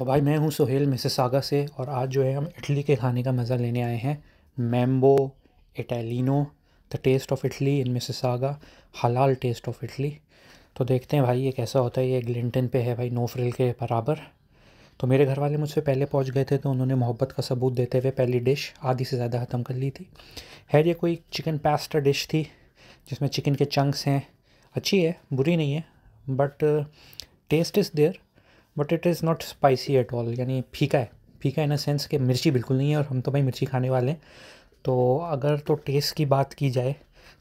तो भाई मैं हूँ सोहेल मिसेसागा से और आज जो है हम इटली के खाने का मज़ा लेने आए हैं Mambo Italiano the taste of Italy in Mississauga halal taste of Italy तो देखते हैं भाई ये कैसा होता है ये ग्लिंटन पे है भाई नो फ्रिल के बराबर तो मेरे घर वाले मुझसे पहले पहुँच गए थे तो उन्होंने मोहब्बत का सबूत देते हुए पहली डिश आधी से ज़्यादा ख़त्म कर ली थी है ये कोई चिकन पास्ता डिश थी जिसमें चिकन के चंक्स हैं अच्छी है बुरी नहीं है but taste is there but it is not spicy at all यानी फीका है फीका इन अ सेंस कि मिर्ची बिल्कुल नहीं है और हम तो भाई मिर्ची खाने वाले हैं तो अगर तो टेस्ट की बात की जाए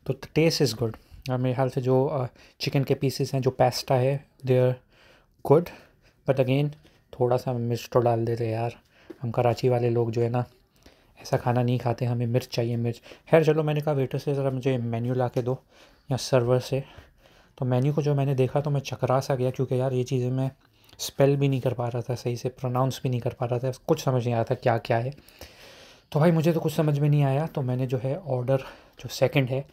तो टेस्ट इज़ गुड मेरे ख्याल से जो चिकन के पीसेस हैं जो पेस्टा है they are good but again थोड़ा सा मिर्च तो डाल देते यार हम कराची वाले लोग जो है ना ऐसा खाना नहीं खाते हमें मिर्च चाहिए मिर्च खैर चलो मैंने कहा वेटर से ज़रा मुझे मेन्यू ला के दो या सर्वर से तो मेन्यू को जो मैंने देखा तो मैं चकरा सा गया क्योंकि यार ये चीज़ें मैं स्पेल भी नहीं कर पा रहा था सही से प्रोनाउंस भी नहीं कर पा रहा था कुछ समझ नहीं आ रहा था क्या क्या है तो भाई मुझे तो कुछ समझ में नहीं आया तो मैंने जो है ऑर्डर जो सेकंड है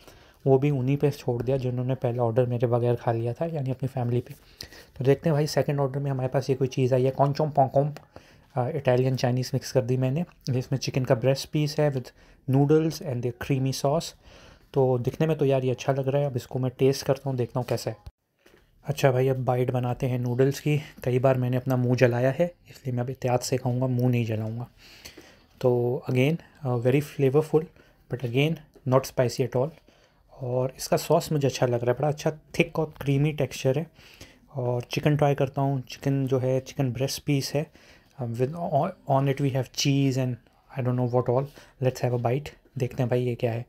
वो भी उन्हीं पे छोड़ दिया जिन्होंने पहला ऑर्डर मेरे बगैर खा लिया था यानी अपनी फैमिली पे तो देखते हैं भाई सेकंड ऑर्डर में हमारे पास ये कोई चीज़ आई है कॉन्चोम पॉकॉम इटालियन चाइनीज़ मिक्स कर दी मैंने जिसमें चिकन का ब्रेस्ट पीस है with noodles and the creamy sauce तो दिखने में तो यार ये अच्छा लग रहा है अब इसको मैं टेस्ट करता हूँ देखता हूँ कैसा है अच्छा भाई अब बाइट बनाते हैं नूडल्स की कई बार मैंने अपना मुंह जलाया है इसलिए मैं अब एहतियात से खाऊंगा मुंह नहीं जलाऊंगा तो again very flavourful but again not spicy at all और इसका सॉस मुझे अच्छा लग रहा है बड़ा अच्छा थिक और क्रीमी टेक्सचर है और चिकन ट्राई करता हूँ चिकन जो है चिकन ब्रेस्ट पीस है with on it we have cheese and I don't know what all let's have a bite देखते हैं भाई ये क्या है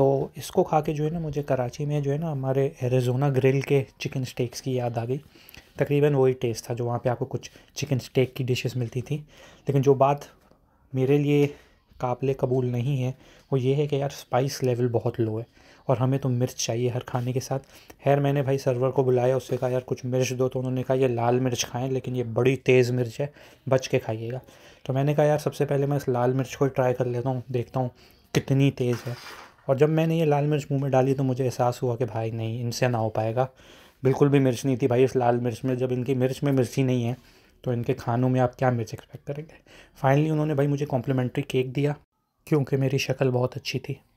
तो इसको खा के जो है ना मुझे कराची में जो है ना हमारे एरेजोना ग्रिल के चिकन स्टेक्स की याद आ गई तकरीबन वही टेस्ट था जो वहाँ पे आपको कुछ चिकन स्टेक की डिशेस मिलती थी लेकिन जो बात मेरे लिए काबिल कबूल नहीं है वो ये है कि यार स्पाइस लेवल बहुत लो है और हमें तो मिर्च चाहिए हर खाने के साथ खैर मैंने भाई सर्वर को बुलाया उससे कहा यार कुछ मिर्च दो तो उन्होंने कहा ये लाल मिर्च खाएं लेकिन ये बड़ी तेज़ मिर्च है बच के खाइएगा तो मैंने कहा यार सबसे पहले मैं इस लाल मिर्च को ट्राई कर लेता हूँ देखता हूँ कितनी तेज़ है और जब मैंने ये लाल मिर्च मुंह में डाली तो मुझे एहसास हुआ कि भाई नहीं इनसे ना हो पाएगा बिल्कुल भी मिर्च नहीं थी भाई इस लाल मिर्च में जब इनकी मिर्च में मिर्ची नहीं है तो इनके खानों में आप क्या मिर्च एक्सपेक्ट करेंगे फाइनली उन्होंने भाई मुझे कॉम्प्लीमेंट्री केक दिया क्योंकि मेरी शक्ल बहुत अच्छी थी